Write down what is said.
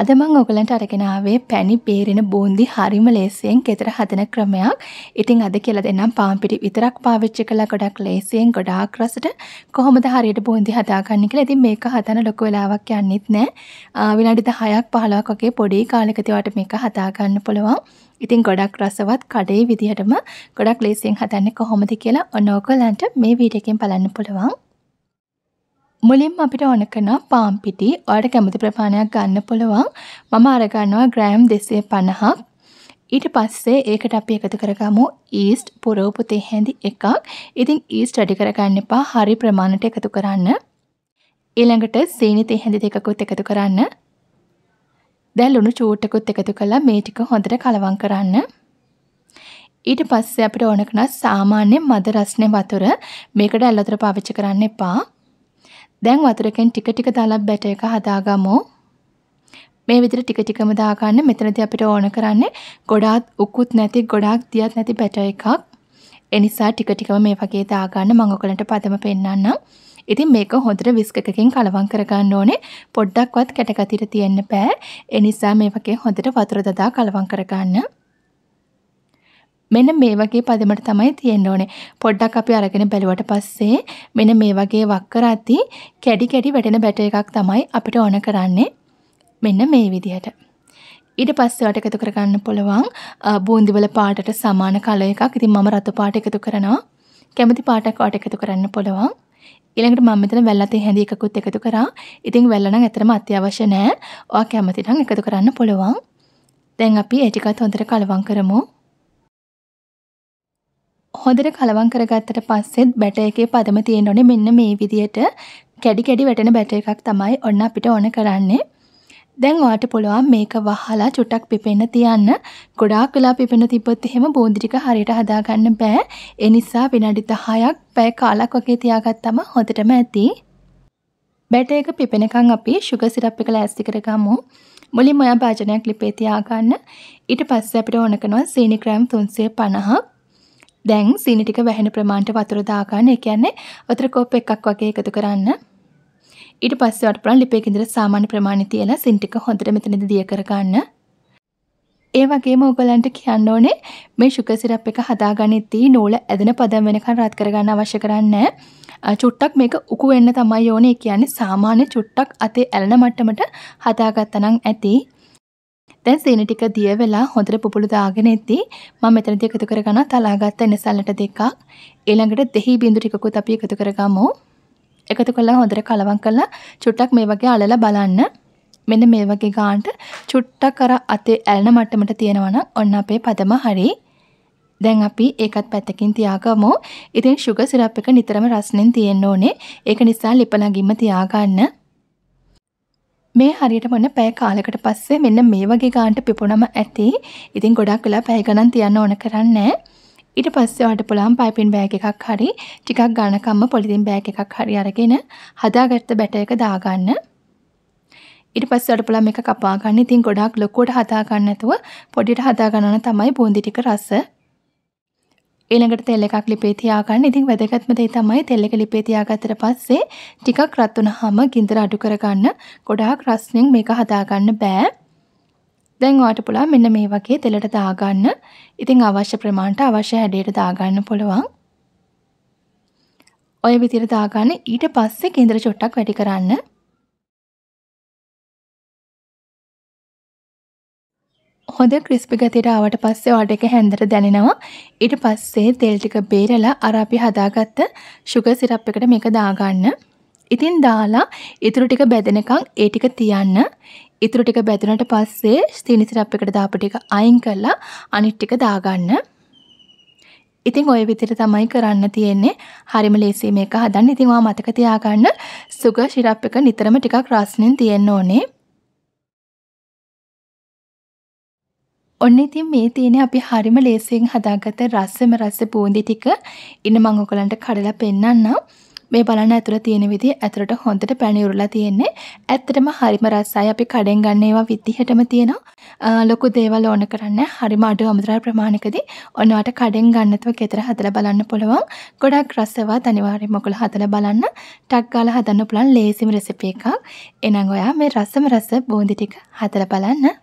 අද මං ඔයගලන්ට අරගෙන ආවේ පැණි බේරෙන බූන්දි හරිම ලේසියෙන් ගෙදර හදන ක්‍රමයක්. ඉතින් අද කියලා දෙන්නම් පාන් පිටි විතරක් පාවිච්චි කළා ගොඩක් ලේසියෙන් ගොඩාක් රසට කොහොමද හරියට බූන්දි හදාගන්නේ කියලා. ඉතින් මේක හදන ලොකු වෙලාවක් යන්නෙත් නෑ. විනාඩි 10ක් 15ක් වගේ පොඩි කාලයකදී වට මේක හදාගන්න පුළුවන්. ඉතින් ගොඩක් රසවත් කඩේ විදිහටම ගොඩක් ලේසියෙන් හදන්නේ කොහොමද කියලා ඔන්න ඔයගලන්ට මේ වීඩියෝ එකෙන් බලන්න පුළුවන්. මුලින්ම අපිට ඕන කරනවා පාන් පිටි. ඔයාට කැමති ප්‍රමාණයක් ගන්න පුළුවන්. මම අරගන්නවා ග්‍රෑම් 250ක්. ඊට පස්සේ ඒකට අපි එකතු කරගමු ඊස්ට් පුරවපු තේ හැඳි එකක්. ඉතින් ඊස්ට් අඩි කරගන්න එපා. හරි ප්‍රමාණයට එකතු කරන්න. ඊළඟට සීනි තේ හැඳි දෙකකුත් එකතු කරන්න. දැන් ලුණු චූටකුත් එකතු කරලා මේ ටික හොඳට කලවම් කරන්න. ඊට පස්සේ අපිට ඕන කරන සාමාන්‍ය මද රස්නේ වතුර මේකට ඇල්ලතර පාවිච්චි කරන්න එපා. දැන් වතුරකින් ටික ටික දාලා බැට එක හදාගමු. මේ විදිහට ටික ටිකම දාගන්න. මෙතනදී අපිට ඕන කරන්නේ ගොඩාක් උකුත් නැති ගොඩාක් දියත් නැති බැට එකක්. ඒ නිසා ටික ටිකම මේ වගේ දාගන්න. මම ඔයගලන්ට පදම පෙන්නන්නම්. ඉතින් මේක හොඳට විස්ක එකකින් කලවම් කරගන්න ඕනේ. පොඩ්ඩක්වත් කැටකතිර තියෙන්න බෑ. ඒ නිසා මේ වගේ හොඳට වතුර දදා කලවම් කරගන්න. මෙන්න මේ වගේ පදමට තමයි තියෙන්න ඕනේ. පොඩ්ඩක් අපි අරගෙන බැලුවට පස්සේ මෙන්න මේ වගේ වක් කරද්දී කැඩි කැඩි වැටෙන බැට එකක් තමයි අපිට ඕන කරන්නේ. මෙන්න මේ විදිහට. ඊට පස්සේ වට එකතු කරගන්න පුළුවන් බූන්දිවල පාටට සමාන කල එකක්. ඉතින් මම රතු පාට එකතු කරනවා. කැමති පාටක් වට එකතු කරන්න පුළුවන්. ඊළඟට මම මෙතන වැල්ල තේ හැඳි එකකුත් එකතු කරා. ඉතින් වැල්ල නම් ඇත්තටම අත්‍යවශ්‍ය නැහැ. ඔයා කැමති නම් එකතු කරන්න පුළුවන්. දැන් අපි ඒ ටිකත් හොඳට කලවම් කරමු. හොඳට කලවම් කරගත්තට පස්සෙත් බැට එකේ පදම තියෙන්න ඕනේ මෙන්න මේ විදියට කැඩි කැඩි වැටෙන බැට එකක් තමයි ඔන්න අපිට ඕන කරන්නේ. දැන් ඔයාට පුළුවන් මේක වහලා චුට්ටක් පිපෙන්න තියන්න. ගොඩාක් වෙලා පිපෙන තිබ්බොත් එහෙම බූන්දි ටික හරියට හදාගන්න බෑ. ඒ නිසා විනාඩි 10ක් පැය කාලක් වගේ තියාගත්තම හොඳටම ඇති. බැට එක පිපෙනකන් අපි සුගර් සිරප් එක ලෑස්ති කරගමු. මුලින්ම ඔයා භාජනයක් ලිපේ තියාගන්න. ඊට පස්සේ අපිට ඕන කරනවා සීනි ග්‍රෑම් 350ක් දැන් සීනි ටික වැහෙන ප්‍රමාණයට වතුර දා ගන්න. ඒ කියන්නේ වතුර කෝප් එකක් වගේ එකතු කරන්න. ඊට පස්සේ වට පුළුවන් ලිපේක ඉඳලා සාමාන්‍ය ප්‍රමාණය තියලා සින් ටික හොඳට මෙතනදී දිය කරගන්න. ඒ වගේම ඔයගලන්ට කියන්න ඕනේ මේ ෂුගර් සිරප් එක හදාගනිද්දී නූල ඇදෙන පදම් වෙනකන් රත් කරගන්න අවශ්‍ය කරන්නේ චුට්ටක් මේක උකු වෙන්න තමයි ඕනේ. කියන්නේ සාමාන්‍ය චුට්ටක් අතේ ඇලන මට්ටමට හදාගත්තා නම් ඇති. දැන් සීනි ටික දිය වෙලා හොඳට පුපුළු දාගෙන ඉද්දී මම මෙතනදී එකතු කරගන්න තලාගත්ත එනසල්ලට දෙකක් ඊළඟට දෙහි බිඳු ටිකකුත් අපි එකතු කරගමු. එකතු කළා හොඳට කලවම් කළා චුට්ටක් මේ වගේ අලලා බලන්න. මෙන්න මේ වගේ ගානට චුට්ටක් අර අතේ ඇලන මට්ටමට තියෙනවා නම් ඔන්න අපේ පදම හරියි. දැන් අපි ඒකත් පැත්තකින් තියාගමු. ඉතින් සුගර් සිරප් එක නිතරම රසණින් තියෙන්න ඕනේ. ඒක නිසා ලිප ළඟින්ම තියාගන්න. මේ හරියට මොන පැය කාලකට පස්සේ මෙන්න මේ වගේ ගානට පිපුණම ඇති. ඉතින් ගොඩක් වෙලා පැය ගණන් තියන්න ඕන කරන්නේ ඊට පස්සේ ඔයාලට පුළුවන් පයිපින් බෑග් එකක් හරි ටිකක් ගණකම්ම පොලිතින් බෑග් එකක් හරි අරගෙන හදාගත්ත බැට එක දාගන්න. ඊට පස්සේ ඔයාලට පුළුවන් මේක කපා ගන්න. ඉතින් ගොඩක් ලොකුවට හදා ගන්න නැතුව පොඩියට හදා ගන්න තමයි බූන්දි ටික රස. ඊළඟට තෙල් එකක් ලිපේ තියාගන්න. ඉතින් වැදගත්ම දේ තමයි තෙල් එක ලිපේ තියාගත්තට පස්සේ ටිකක් රත් වුනහම ගින්දර අඩු කරගන්න. ගොඩාක් රස්නෙන් මේක හදාගන්න බෑ. දැන් ඔයාට පුළුවන් මෙන්න මේ වගේ තෙලට දාගන්න. ඉතින් අවශ්‍ය ප්‍රමාණයට අවශ්‍ය හැඩයට දාගන්න පුළුවන්. ඔය විදිහට දාගන්න ඊට පස්සේ කේන්දර චොට්ටක් වැඩි කරන්න. හොඳ ක්‍රිස්පි ගතියට ආවට පස්සේ ඔයාලට ඒක හැන්දට දැනෙනවා. ඊට පස්සේ තෙල් ටික බේරලා අර අපි හදාගත්ත sugar syrup එකට මේක දාගන්න. ඉතින් දාලා ඉතුරු ටික බැදෙනකන් ඒ ටික තියන්න. ඉතුරු ටික බැදුනට පස්සේ සීනි සිරප් එකට දාපු ටික අයින් කරලා අනිත් ටික දාගන්න. ඉතින් ওই විදිහට තමයි කරන්න තියෙන්නේ. හරිම ලේසියි මේක හදන්න. ඉතින් ඔයා මතක තියාගන්න සුගර් සිරප් එක නිතරම ටිකක් රස්නෙන් තියෙන්න ඕනේ. ඔන්න ඉතින් මේ තියෙන අපි හරිම ලේසියෙන් හදාගත්ත රස්සෙම රස්ස බූන්දි ටික ඉන්න මම ඔයගලන්ට කඩලා පෙන්නන්නම්. මේ බලන්න ඇතුළ තියෙන විදිහ ඇතුළට හොඳට පැණිවුරලා තියෙන්නේ. ඇත්තටම හරිම රසයි. අපි කඩෙන් ගන්න ඒවා විදිහටම තියෙනවා. ලොකු දේවල් ඕන කරන්නේ හරිම අඩු අමතර ප්‍රමාණයකදී ඔන්නවට කඩෙන් ගන්නත්ව ගෙදර හදලා බලන්න පුළුවන්. ගොඩක් රසවත් අනිවාර්යයෙන්ම ඔයගොල්ලෝ හදලා බලන්න. ටක් ගාලා හදන්න පුළුවන් ලේසිම රෙසිපි එකක්. එහෙනම් ඔයා මේ රසම රස බූන්දි ටික හදලා බලන්න.